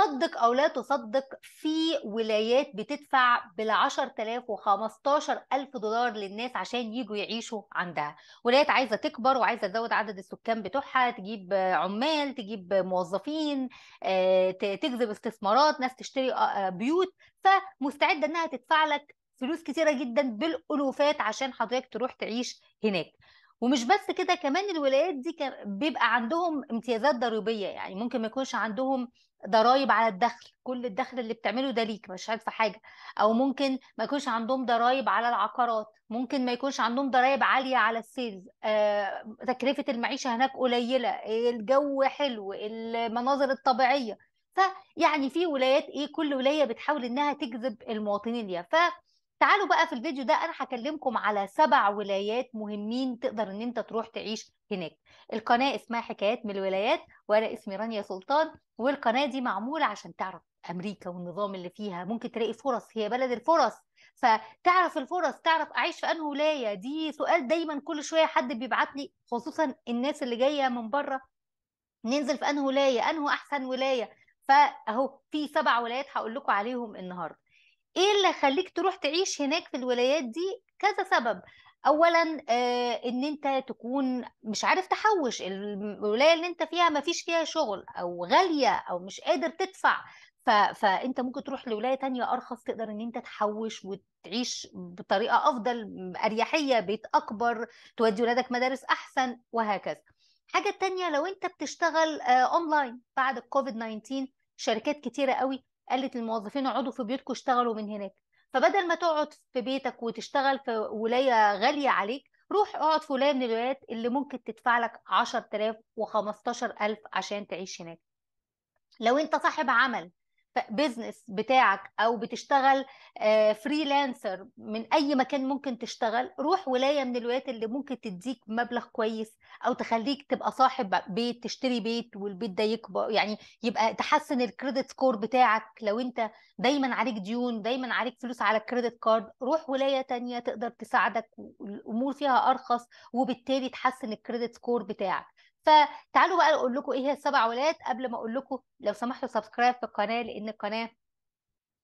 صدق او لا تصدق في ولايات بتدفع بال 10000 و 15000 دولار للناس عشان يجوا يعيشوا عندها ولايات عايزه تكبر وعايزه تزود عدد السكان بتوعها تجيب عمال تجيب موظفين آه، تجذب استثمارات ناس تشتري آه، آه، بيوت فمستعده انها تدفع لك فلوس كتيره جدا بالالوفات عشان حضرتك تروح تعيش هناك ومش بس كده كمان الولايات دي بيبقى عندهم امتيازات ضريبيه يعني ممكن ما يكونش عندهم ضرايب على الدخل كل الدخل اللي بتعمله ده ليك مش عارفه حاجه او ممكن ما يكونش عندهم ضرايب على العقارات ممكن ما يكونش عندهم ضرايب عاليه على السيلز آه، تكلفه المعيشه هناك قليله الجو حلو المناظر الطبيعيه فيعني في ولايات ايه كل ولايه بتحاول انها تجذب المواطنين ليها ف تعالوا بقى في الفيديو ده انا هكلمكم على سبع ولايات مهمين تقدر ان انت تروح تعيش هناك القناه اسمها حكايات من الولايات وانا اسمي رانيا سلطان والقناه دي معموله عشان تعرف امريكا والنظام اللي فيها ممكن تلاقي فرص هي بلد الفرص فتعرف الفرص تعرف اعيش في انهي ولايه دي سؤال دايما كل شويه حد بيبعت لي خصوصا الناس اللي جايه من بره ننزل في انهي ولايه انهي احسن ولايه فاهو في سبع ولايات هقول لكم عليهم النهارده ايه اللي خليك تروح تعيش هناك في الولايات دي كذا سبب اولا آه ان انت تكون مش عارف تحوش الولايه اللي انت فيها ما فيش فيها شغل او غاليه او مش قادر تدفع ف... فانت ممكن تروح لولايه تانية ارخص تقدر ان انت تحوش وتعيش بطريقه افضل اريحيه بيت اكبر تودي ولادك مدارس احسن وهكذا حاجه تانية لو انت بتشتغل اونلاين آه، بعد الكوفيد 19 شركات كتيره قوي قالت للموظفين اقعدوا في بيوتكم اشتغلوا من هناك فبدل ما تقعد في بيتك وتشتغل في ولايه غاليه عليك روح اقعد في ولايه من الولايات اللي ممكن تدفع لك 10000 و15000 عشان تعيش هناك لو انت صاحب عمل بيزنس بتاعك او بتشتغل فريلانسر آه، من اي مكان ممكن تشتغل روح ولايه من الولايات اللي ممكن تديك مبلغ كويس او تخليك تبقى صاحب بيت تشتري بيت والبيت ده يكبر يعني يبقى تحسن الكريدت سكور بتاعك لو انت دايما عليك ديون دايما عليك فلوس على الكريدت كارد روح ولايه تانية تقدر تساعدك والامور فيها ارخص وبالتالي تحسن الكريدت سكور بتاعك فتعالوا بقى اقول لكم ايه هي السبع ولاد قبل ما اقول لكم لو سمحتوا سبسكرايب في القناه لان القناه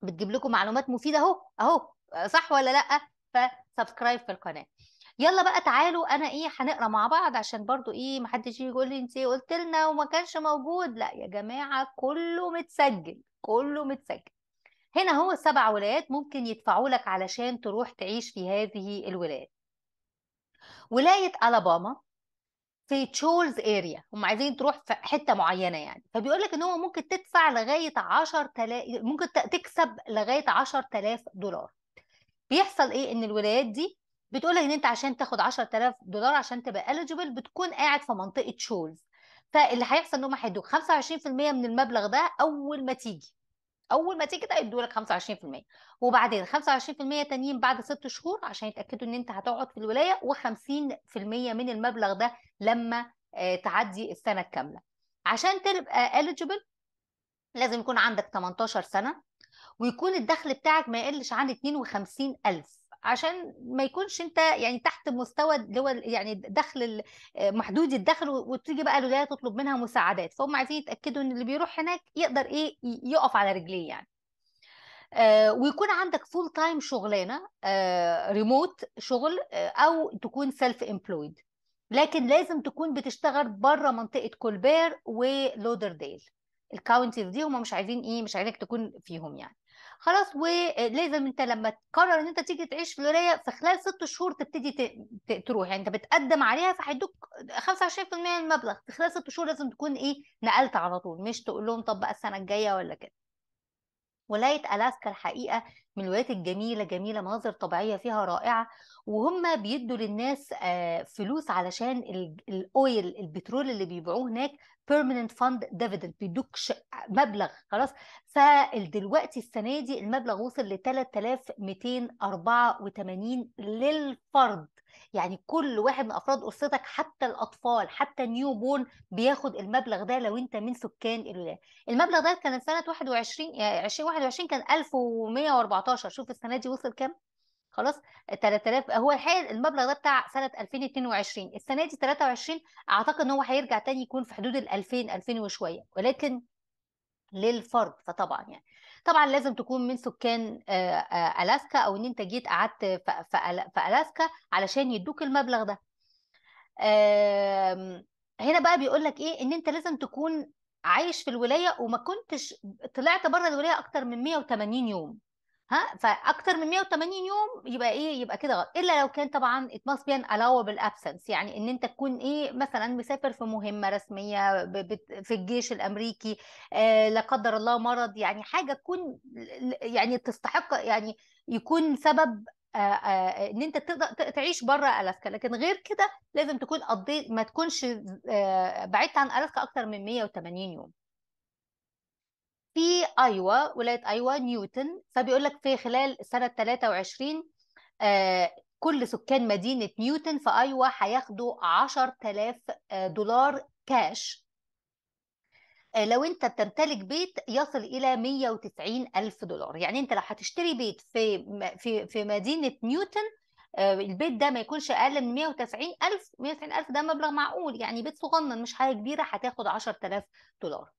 بتجيب لكم معلومات مفيده اهو اهو صح ولا لا فسبسكرايب في القناه يلا بقى تعالوا انا ايه هنقرا مع بعض عشان برضو ايه محدش يجي يقول لي انت قلت لنا وما كانش موجود لا يا جماعه كله متسجل كله متسجل هنا هو سبع ولايات ممكن يدفعوا لك علشان تروح تعيش في هذه الولايات ولاية ألاباما في تشولز اريا هم عايزين تروح في حته معينه يعني فبيقول لك ان هو ممكن تدفع لغايه 10000 ممكن تكسب لغايه 10000 دولار بيحصل ايه ان الولايات دي بتقول لك ان انت عشان تاخد 10000 دولار عشان تبقى اليجيبل بتكون قاعد في منطقه تشولز فاللي هيحصل ان هم هيدوك 25% من المبلغ ده اول ما تيجي اول ما تيجي ده يدوا لك 25% وبعدين 25% تانيين بعد ست شهور عشان يتاكدوا ان انت هتقعد في الولايه و50% من المبلغ ده لما آه، تعدي السنه الكامله عشان تبقى eligible لازم يكون عندك 18 سنه ويكون الدخل بتاعك ما يقلش عن 52000 عشان ما يكونش انت يعني تحت مستوى اللي هو يعني دخل آه، محدود الدخل وتيجي بقى الولايه تطلب منها مساعدات فهم عايزين يتاكدوا ان اللي بيروح هناك يقدر ايه يقف على رجليه يعني آه، ويكون عندك فول تايم شغلانه ريموت آه، شغل او تكون سيلف امبلويد لكن لازم تكون بتشتغل بره منطقه كولبير ولودرديل الكاونتيز دي هم مش عايزين ايه مش عايزينك تكون فيهم يعني خلاص ولازم انت لما تقرر ان انت تيجي تعيش في الولايه في خلال ست شهور تبتدي تروح يعني انت بتقدم عليها فهيدوك 25% من المبلغ في خلال ست شهور لازم تكون ايه نقلت على طول مش تقول لهم طب بقى السنه الجايه ولا كده ولاية ألاسكا الحقيقة من الولايات الجميلة جميلة مناظر طبيعية فيها رائعة وهم بيدوا للناس آه، فلوس علشان الأويل البترول اللي بيبيعوه هناك بيرمننت فاند ديفيدند بيدوك مبلغ خلاص فدلوقتي السنه دي المبلغ وصل ل 3284 للفرد يعني كل واحد من افراد اسرتك حتى الاطفال حتى نيو بورن بياخد المبلغ ده لو انت من سكان الولايه المبلغ ده كان سنه 21 2021 آه، كان 1114 شوف السنه دي وصل كام خلاص 3000 هو الحقيقه المبلغ ده بتاع سنه 2022 السنه دي 23 اعتقد ان هو هيرجع تاني يكون في حدود ال 2000 2000 وشويه ولكن للفرد فطبعا يعني طبعا لازم تكون من سكان الاسكا او ان انت جيت قعدت في الاسكا علشان يدوك المبلغ ده آمم، هنا بقى بيقول لك ايه ان انت لازم تكون عايش في الولايه وما كنتش طلعت بره الولايه اكتر من 180 يوم ها فاكتر من 180 يوم يبقى ايه يبقى كده غلط الا لو كان طبعا it must be an allowable absence يعني ان انت تكون ايه مثلا مسافر في مهمه رسميه في الجيش الامريكي آه لا قدر الله مرض يعني حاجه تكون يعني تستحق يعني يكون سبب آه، آه، ان انت تقدر تعيش بره الاسكا لكن غير كده لازم تكون قضيت ما تكونش آه، بعدت عن الاسكا اكتر من 180 يوم في ايوا ولايه ايوا نيوتن فبيقول لك في خلال سنه 23 آه كل سكان مدينه نيوتن في ايوا هياخدوا 10000 آه، دولار كاش آه، لو انت بتمتلك بيت يصل الى 190 الف دولار يعني انت لو هتشتري بيت في في في مدينه نيوتن آه، البيت ده ما يكونش اقل من 190 الف 190 الف ده مبلغ معقول يعني بيت صغنن مش حاجه كبيره هتاخد 10000 دولار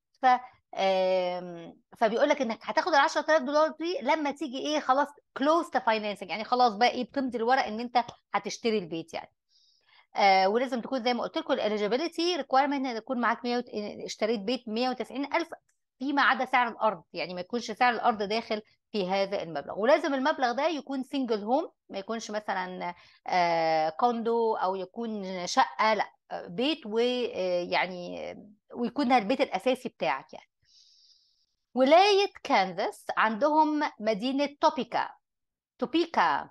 فبيقول لك انك هتاخد ال 10000 دولار دي لما تيجي ايه خلاص كلوز تو فاينانسنج يعني خلاص بقى ايه بتمضي الورق ان انت هتشتري البيت يعني آه ولازم تكون زي ما قلت لكم الاليجيبيليتي ريكويرمنت ان يكون معاك 100 اشتريت بيت 190000 فيما عدا سعر الارض يعني ما يكونش سعر الارض داخل في هذا المبلغ ولازم المبلغ ده يكون سنجل هوم ما يكونش مثلا آه كوندو او يكون شقه لا بيت ويعني آه، ويكون البيت الاساسي بتاعك يعني ولاية كانزاس عندهم مدينة توبيكا توبيكا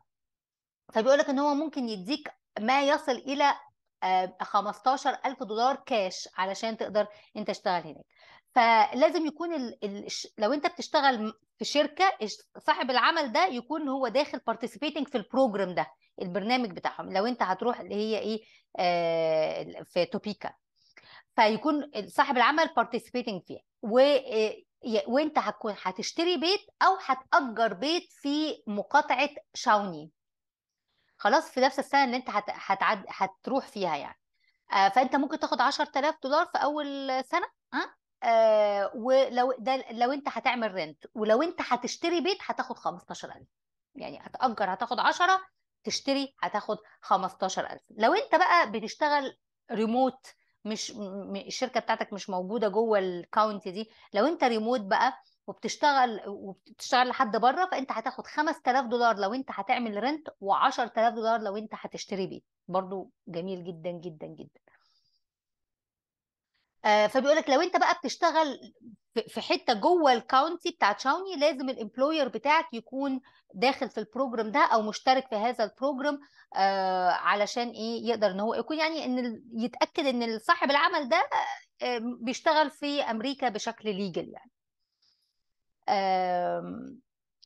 فبيقول لك ان هو ممكن يديك ما يصل الى 15000 آه، دولار كاش علشان تقدر انت تشتغل هناك فلازم يكون ال... ال... لو انت بتشتغل في شركه صاحب العمل ده يكون هو داخل participating في البروجرام ده البرنامج بتاعهم لو انت هتروح اللي هي ايه آه، في توبيكا فيكون صاحب العمل participating فيها و آه، وانت هتكون هتشتري بيت او هتأجر بيت في مقاطعة شاوني خلاص في نفس السنة اللي انت هت... هتعد... هتروح فيها يعني آه، فانت ممكن تاخد 10000 دولار في اول سنة ها آه ولو ده لو انت هتعمل رنت ولو انت هتشتري بيت هتاخد 15000 يعني هتأجر هتاخد 10 تشتري هتاخد 15000 لو انت بقى بتشتغل ريموت مش الشركه بتاعتك مش موجوده جوه الكاونتي دي لو انت ريموت بقى وبتشتغل وبتشتغل لحد بره فانت هتاخد 5000 دولار لو انت هتعمل رنت و10000 دولار لو انت هتشتري بيت برضو جميل جدا جدا جدا آه، فبيقول لك لو انت بقى بتشتغل في حته جوه الكاونتي بتاعت شاوني لازم الامبلوير بتاعك يكون داخل في البروجرام ده او مشترك في هذا البروجرام آه علشان ايه يقدر ان هو يكون يعني ان يتاكد ان صاحب العمل ده آه بيشتغل في امريكا بشكل ليجل يعني آه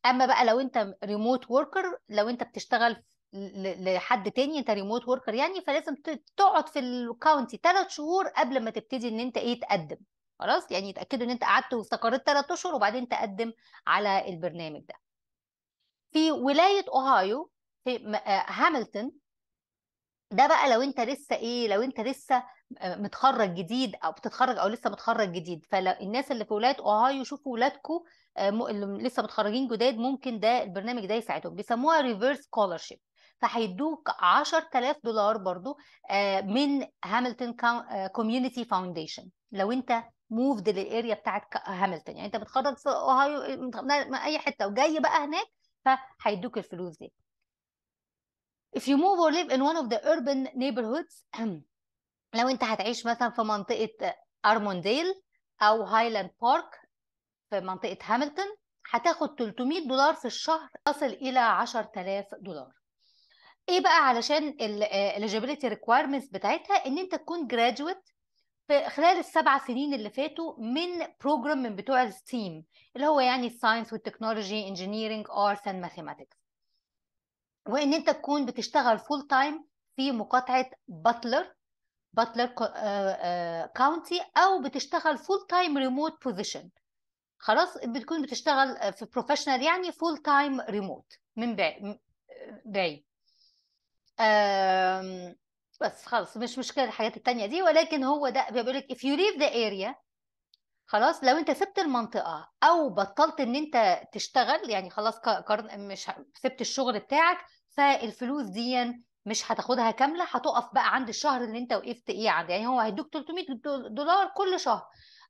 اما بقى لو انت ريموت وركر لو انت بتشتغل لحد تاني انت ريموت وركر يعني فلازم تقعد في الكاونتي ثلاث شهور قبل ما تبتدي ان انت ايه تقدم خلاص يعني يتاكدوا ان انت قعدت واستقريت 3 اشهر وبعدين تقدم على البرنامج ده في ولايه اوهايو في آه، هاملتون ده بقى لو انت لسه ايه لو انت لسه آه، متخرج جديد او بتتخرج او لسه متخرج جديد فالناس اللي في ولايه اوهايو شوفوا ولادكم آه، اللي لسه متخرجين جداد ممكن ده البرنامج ده يساعدهم بيسموها ريفرس سكولرشيب فهيدوك 10000 دولار برضو من هاملتون كوميونتي فاونديشن لو انت موفد للاريا بتاعت هاملتون يعني انت بتخرج في اوهايو من اي حته وجاي بقى هناك فهيدوك الفلوس دي if you move or live in one of the urban neighborhoods لو انت هتعيش مثلا في منطقه ارمونديل او هايلاند بارك في منطقه هاملتون هتاخد 300 دولار في الشهر تصل الى 10000 دولار ايه بقى علشان آه، eligibility requirements بتاعتها ان انت تكون graduate في خلال السبع سنين اللي فاتوا من بروجرام من بتوع الستيم اللي هو يعني ساينس والتكنولوجي انجينيرنج ارتس اند ماثيماتكس وان انت تكون بتشتغل فول تايم في مقاطعه باتلر باتلر كاونتي او بتشتغل فول تايم ريموت بوزيشن خلاص بتكون بتشتغل في بروفيشنال يعني فول تايم ريموت من بعيد آه، بعيد بس خلاص مش مشكله الحاجات التانية دي ولكن هو ده بيقول لك if you leave the area خلاص لو انت سبت المنطقه او بطلت ان انت تشتغل يعني خلاص كارن مش سبت الشغل بتاعك فالفلوس دي مش هتاخدها كامله هتقف بقى عند الشهر اللي انت وقفت ايه عند يعني هو هيدوك 300 دولار كل شهر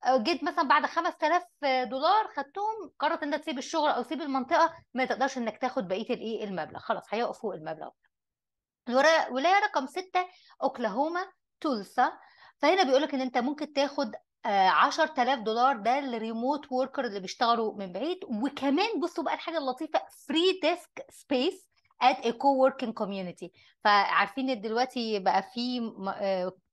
آه، جيت مثلا بعد 5000 دولار خدتهم قررت ان انت تسيب الشغل او تسيب المنطقه ما تقدرش انك تاخد بقيه الايه المبلغ خلاص هيقف فوق المبلغ الولايه رقم ستة اوكلاهوما تولسا فهنا بيقول لك ان انت ممكن تاخد آه، عشر تلاف دولار ده للريموت وركر اللي بيشتغلوا من بعيد وكمان بصوا بقى الحاجه اللطيفه فري ديسك سبيس ات a co-working community فعارفين ان دلوقتي بقى في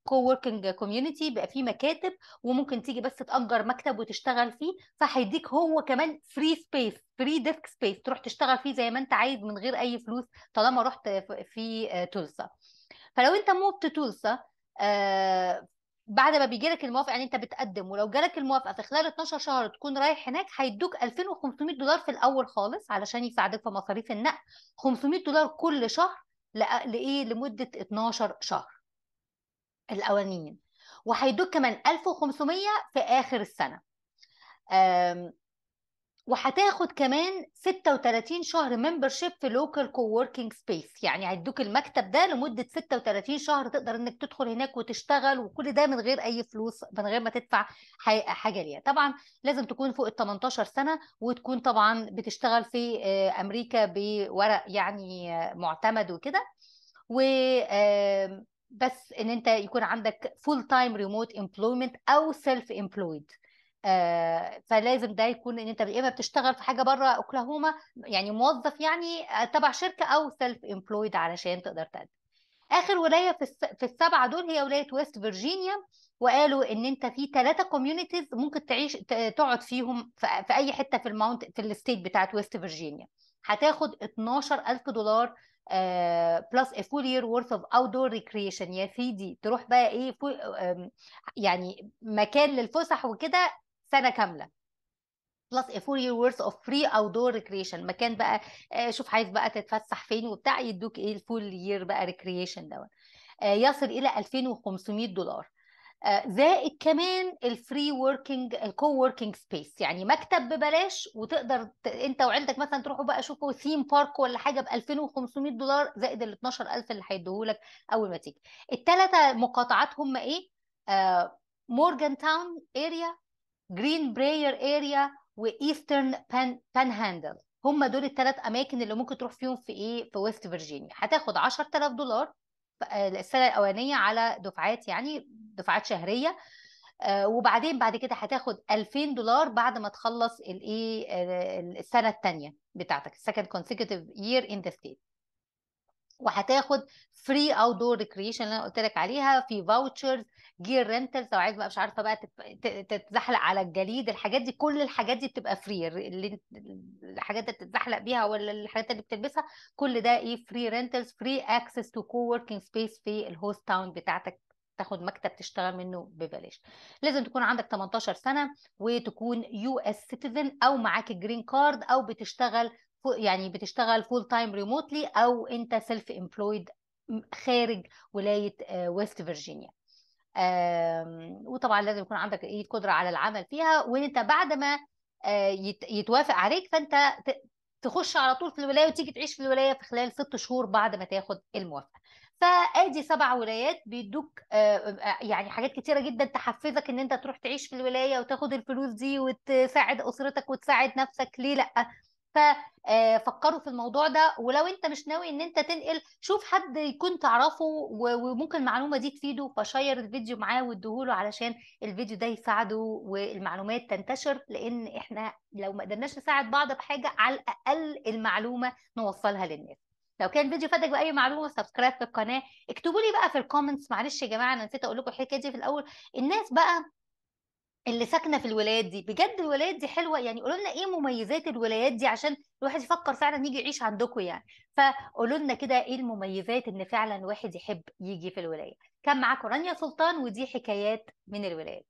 كو وركينج كوميونتي بقى فيه مكاتب وممكن تيجي بس تأجر مكتب وتشتغل فيه فهيديك هو كمان فري سبيس فري ديسك سبيس تروح تشتغل فيه زي ما انت عايز من غير اي فلوس طالما رحت في تولسا فلو انت موفت تولسا آه، بعد ما بيجي لك الموافقه يعني انت بتقدم ولو جالك الموافقه في خلال 12 شهر تكون رايح هناك هيدوك 2500 دولار في الاول خالص علشان يساعدك في مصاريف النقل 500 دولار كل شهر لايه لمده 12 شهر القوانين وهيدوك كمان 1500 في اخر السنه وهتاخد كمان 36 شهر ممبرشيب في لوكال كووركينج سبيس يعني هيدوك المكتب ده لمده 36 شهر تقدر انك تدخل هناك وتشتغل وكل ده من غير اي فلوس من غير ما تدفع حاجه ليها طبعا لازم تكون فوق ال 18 سنه وتكون طبعا بتشتغل في آه، امريكا بورق يعني آه، معتمد وكده و بس ان انت يكون عندك فول تايم ريموت امبلويمنت او سيلف امبلويد آه، فلازم ده يكون ان انت يا اما بتشتغل في حاجه بره اوكلاهوما يعني موظف يعني آه، تبع شركه او سيلف امبلويد علشان تقدر تقدم اخر ولايه في في السبعه دول هي ولايه ويست فيرجينيا وقالوا ان انت في ثلاثه كوميونيتيز ممكن تعيش تقعد فيهم في, في اي حته في الماونت في الستيت بتاعت ويست فيرجينيا هتاخد 12000 دولار بلس ا فول يير وورث اوف اوت دور ريكريشن يا سيدي تروح بقى ايه فو... يعني مكان للفسح وكده سنه كامله بلس ا فول يير وورث اوف فري اوت دور ريكريشن مكان بقى آه، شوف عايز بقى تتفسح فين وبتاع يدوك ايه الفول يير بقى ريكريشن دوت آه، يصل الى 2500 دولار آه، زائد كمان الفري وركينج الكو وركينج سبيس يعني مكتب ببلاش وتقدر انت وعندك مثلا تروحوا بقى شوفوا ثيم بارك ولا حاجه ب 2500 دولار زائد ال 12000 اللي هيديهولك اول ما تيجي الثلاثه مقاطعات هم ايه مورجان تاون اريا جرين براير اريا وايسترن بان بان هاندل هم دول الثلاث اماكن اللي ممكن تروح فيهم في ايه في ويست فيرجينيا هتاخد 10000 دولار آه، السنه الاولانيه على دفعات يعني دفعات شهريه آه، وبعدين بعد كده هتاخد 2000 دولار بعد ما تخلص الايه آه، السنه الثانيه بتاعتك second consecutive year in the state وهتاخد فري او دور ريكريشن اللي انا قلت لك عليها في فاوتشرز جير رنتلز لو عايز بقى مش عارفه بقى تتزحلق على الجليد الحاجات دي كل الحاجات دي بتبقى فري الحاجات اللي بتتزحلق بيها ولا الحاجات اللي بتلبسها كل ده ايه فري رنتلز فري اكسس تو كو وركينج سبيس في الهوست تاون بتاعتك تاخد مكتب تشتغل منه ببلاش لازم تكون عندك 18 سنه وتكون يو اس سيتيزن او معاك جرين كارد او بتشتغل يعني بتشتغل فول تايم ريموتلي او انت سيلف امبلويد خارج ولايه ويست آه، فيرجينيا وطبعا لازم يكون عندك ايه قدره على العمل فيها وانت بعد ما آه، يتوافق عليك فانت تخش على طول في الولايه وتيجي تعيش في الولايه في خلال ست شهور بعد ما تاخد الموافقه فادي سبع ولايات بيدوك آه، يعني حاجات كتيره جدا تحفزك ان انت تروح تعيش في الولايه وتاخد الفلوس دي وتساعد اسرتك وتساعد نفسك ليه لا ففكروا آه، في الموضوع ده ولو انت مش ناوي ان انت تنقل شوف حد يكون تعرفه وممكن المعلومه دي تفيده فشير الفيديو معاه وادهوله علشان الفيديو ده يساعده والمعلومات تنتشر لان احنا لو ما قدرناش نساعد بعض بحاجه على الاقل المعلومه نوصلها للناس لو كان الفيديو فادك باي معلومه سبسكرايب في القناه اكتبوا لي بقى في الكومنتس معلش يا جماعه انا نسيت اقول لكم الحكايه دي في الاول الناس بقى اللي ساكنه في الولايات دي بجد الولايات دي حلوه يعني قولوا لنا ايه مميزات الولايات دي عشان الواحد يفكر فعلا يجي يعيش عندكم يعني فقولوا لنا كده ايه المميزات ان فعلا الواحد يحب يجي في الولايه كان معاكم رانيا سلطان ودي حكايات من الولايات